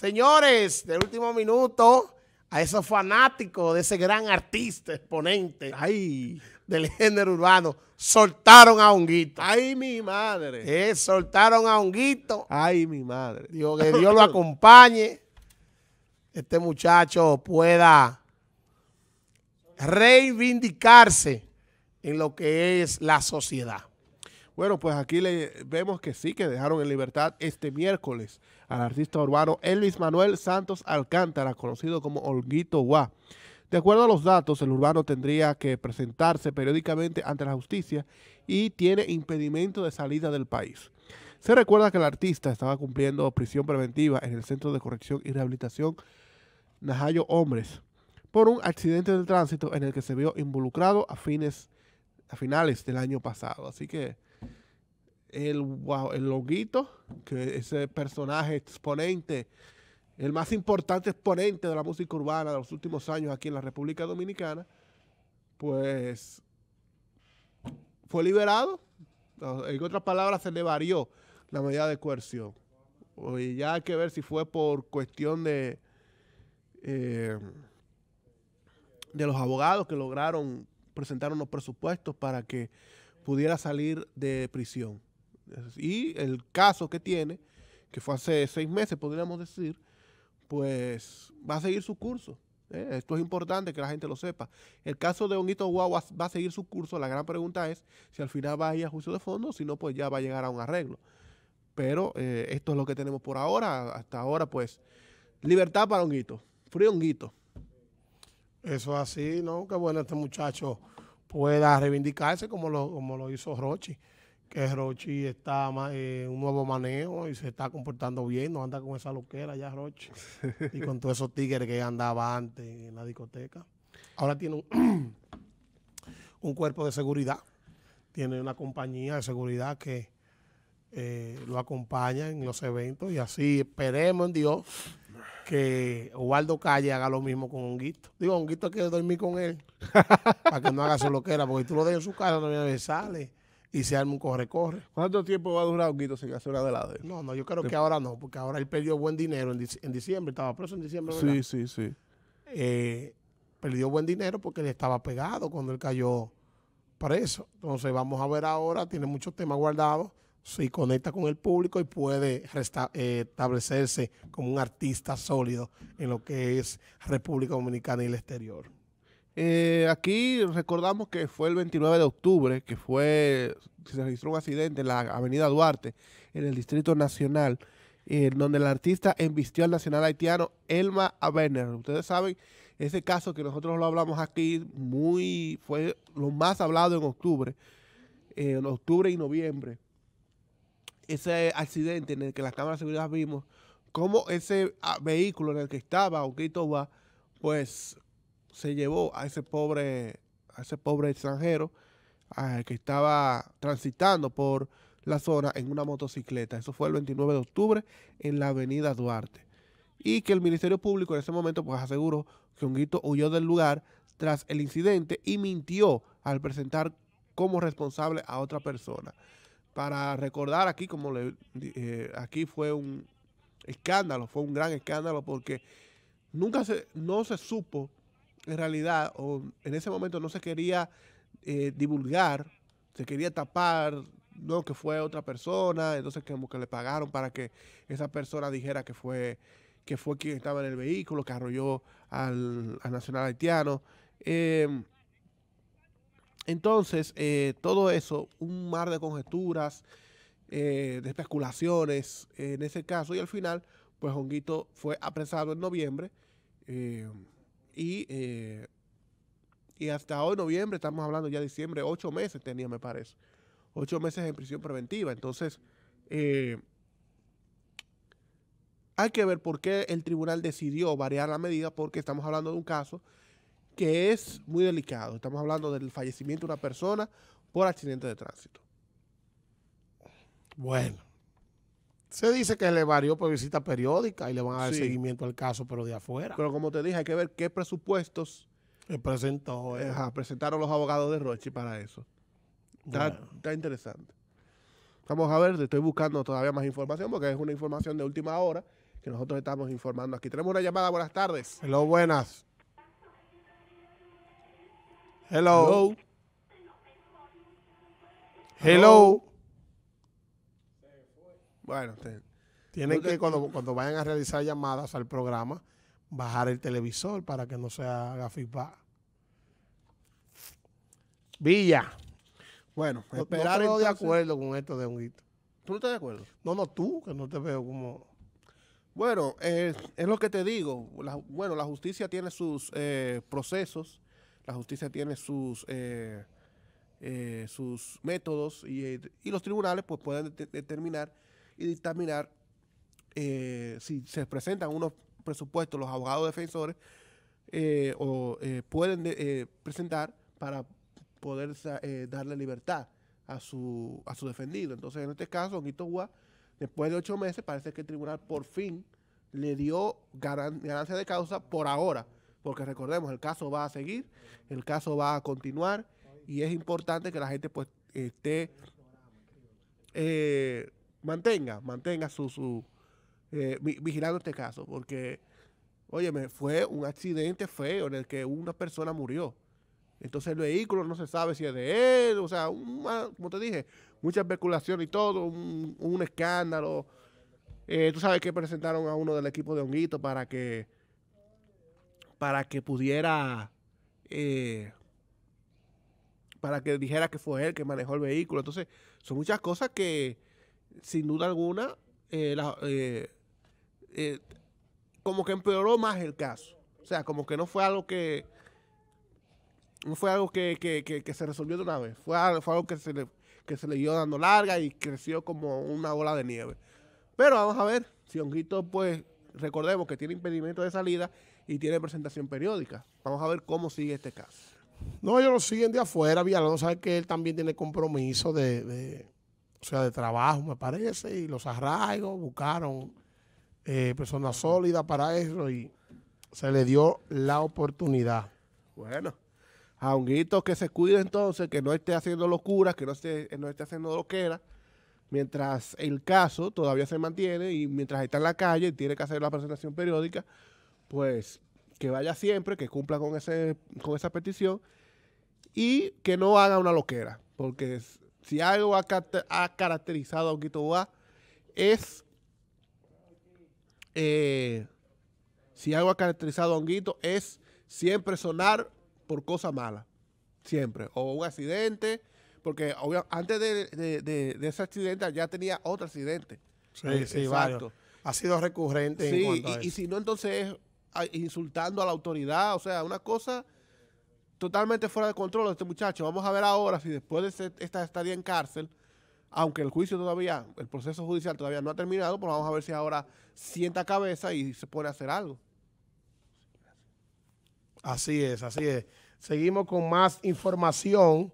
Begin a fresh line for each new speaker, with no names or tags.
Señores, del último minuto, a esos fanáticos de ese gran artista, exponente del género urbano, soltaron a Honguito. Ay,
mi madre.
Eh, soltaron a Honguito. Ay, mi madre. Digo, que Dios lo acompañe. Este muchacho pueda
reivindicarse en lo que es la sociedad. Bueno, pues aquí le vemos que sí, que dejaron en libertad este miércoles al artista urbano Elvis Manuel Santos Alcántara, conocido como Olguito Guá. De acuerdo a los datos, el urbano tendría que presentarse periódicamente ante la justicia y tiene impedimento de salida del país. Se recuerda que el artista estaba cumpliendo prisión preventiva en el Centro de Corrección y Rehabilitación Najayo Hombres por un accidente de tránsito en el que se vio involucrado a fines a finales del año pasado. Así que el, el Longuito, que ese personaje exponente, el más importante exponente de la música urbana de los últimos años aquí en la República Dominicana, pues fue liberado. En otras palabras, se le varió la medida de coerción. Y ya hay que ver si fue por cuestión de, eh, de los abogados que lograron presentar unos presupuestos para que pudiera salir de prisión. Y el caso que tiene, que fue hace seis meses, podríamos decir, pues va a seguir su curso. ¿eh? Esto es importante que la gente lo sepa. El caso de Honguito Guagua va a seguir su curso. La gran pregunta es si al final va a ir a juicio de fondo, si no, pues ya va a llegar a un arreglo. Pero eh, esto es lo que tenemos por ahora. Hasta ahora, pues, libertad para Honguito. Frío Honguito. Eso así, ¿no?
Qué bueno este muchacho pueda reivindicarse como lo, como lo hizo Rochi que Rochi está en eh, un nuevo manejo y se está comportando bien, no anda con esa loquera ya Rochi y con todos esos tigres que andaba antes en la discoteca. Ahora tiene un, cuerpo de seguridad, tiene una compañía de seguridad que eh, lo acompaña en los eventos y así esperemos en Dios que Waldo Calle haga lo mismo con Honguito. Digo, Honguito quiere dormir con él para que no haga su loquera, porque tú lo dejas en su casa no me sale y se arma un corre-corre. ¿Cuánto tiempo va a durar guito sin hacer una de No, no, yo creo que ahora no, porque ahora él perdió buen dinero en, diciembre, estaba preso en diciembre. Sí, sí,
sí. Eh,
perdió buen dinero porque le estaba pegado cuando él cayó preso. Entonces vamos a ver ahora, tiene muchos temas guardados, si conecta con el público y puede eh, establecerse como un
artista sólido en lo que es República Dominicana y el exterior. Eh, aquí recordamos que fue el 29 de octubre, que fue, se registró un accidente en la avenida Duarte, en el Distrito Nacional, en donde el artista embistió al nacional haitiano Elma Abener. Ustedes saben, ese caso que nosotros lo hablamos aquí, muy fue lo más hablado en octubre, eh, en octubre y noviembre. Ese accidente en el que las cámaras de seguridad vimos cómo ese ah, vehículo en el que estaba Oquito va, pues se llevó a ese pobre, a ese pobre extranjero que estaba transitando por la zona en una motocicleta. Eso fue el 29 de octubre en la avenida Duarte. Y que el Ministerio Público en ese momento pues aseguró que Honguito huyó del lugar tras el incidente y mintió al presentar como responsable a otra persona. Para recordar aquí, como le, eh, aquí fue un escándalo, fue un gran escándalo porque nunca se, no se supo en realidad, en ese momento no se quería eh, divulgar, se quería tapar, no, que fue otra persona, entonces como que le pagaron para que esa persona dijera que fue que fue quien estaba en el vehículo, que arrolló al, nacional haitiano. Em, entonces, eh, todo eso, un mar de conjeturas, eh, de especulaciones en ese caso, y al final, pues Honguito fue apresado en noviembre. Em, y, eh, y hasta hoy, noviembre, estamos hablando ya diciembre, ocho meses tenía, me parece. Ocho meses en prisión preventiva. Entonces, eh, hay que ver por qué el tribunal decidió variar la medida, porque estamos hablando de un caso que es muy delicado. Estamos hablando del fallecimiento de una persona por accidente de tránsito. Bueno. Se dice que le varió por visita periódica y le van
a dar seguimiento
al caso, pero de afuera. Pero como te dije, hay que ver qué presupuestos eh, presentó, eh. presentaron los abogados de Roche para eso. Está, está, interesante. Vamos a ver, estoy buscando todavía más información porque es una información de última hora que nosotros estamos informando aquí. Tenemos una llamada, buenas tardes. Hello, buenas. Hello.
Hello. Hello. Bueno, tienen que, cuando, vayan a realizar llamadas al programa, bajar el televisor para que no se haga feedback. Villa. Bueno, no, estoy de acuerdo con
esto de honguito. ¿Tú no estás de acuerdo? No, no, tú, que no te veo como... Bueno, eh, es lo que te digo. bueno, la justicia tiene sus eh, procesos, la justicia tiene sus... Eh, sus métodos y, los tribunales pues pueden determinar y dictaminar eh, si se presentan unos presupuestos, los abogados defensores eh, o eh, pueden presentar para poder darle libertad a su, a su defendido. Entonces, en este caso, Guito Ua después de ocho meses, parece que el tribunal por fin le dio ganancia de causa por ahora, porque recordemos, el caso va a seguir, el caso va a continuar y es importante que la gente pues esté mantenga, mantenga su, su eh, vigilando este caso, porque, óyeme, fue un accidente feo en el que una persona murió. Entonces el vehículo no se sabe si es de él, o sea, ah, como te dije, mucha especulación y todo, un, escándalo. Eh, tú sabes que presentaron a uno del equipo de Honguito para que para que pudiera eh, para que dijera que fue él que manejó el vehículo. Entonces, son muchas cosas que, sin duda alguna, eh, eh, eh, como que empeoró más el caso. O sea, como que no fue algo que. No fue algo que, que, que, se resolvió de una vez. Fue, algo que se, le, que se dio dando larga y creció como una bola de nieve. Pero vamos a ver, si Honguito, pues, recordemos que tiene impedimento de salida y tiene presentación periódica. Vamos a ver cómo sigue este caso.
No, ellos lo siguen de afuera, Villalón sabe que él también tiene compromiso de o sea, de trabajo, me parece, y los arraigo, buscaron eh, personas sólidas
para eso y se le dio la oportunidad. Bueno, a guito que se cuide entonces, que no esté haciendo locuras, que no esté, no esté haciendo loquera, mientras el caso todavía se mantiene y mientras está en la calle y tiene que hacer la presentación periódica, pues que vaya siempre, que cumpla con, ese, con esa petición y que no haga una loquera, porque es, si algo ha, caracterizado a va es eh, si algo ha caracterizado a Honguito es siempre sonar por cosa mala. Siempre. O un accidente, porque antes de, ese accidente ya tenía otro accidente. Sí, eh, sí, exacto.
Ha sido recurrente. y
si no, entonces es insultando a la autoridad, o sea, una cosa totalmente fuera de control este muchacho. Vamos a ver ahora si después de esta estadía en cárcel, aunque el juicio todavía, el proceso judicial todavía no ha terminado, pues vamos a ver si ahora sienta cabeza y se puede hacer algo.
Así es, así es. Seguimos con más información.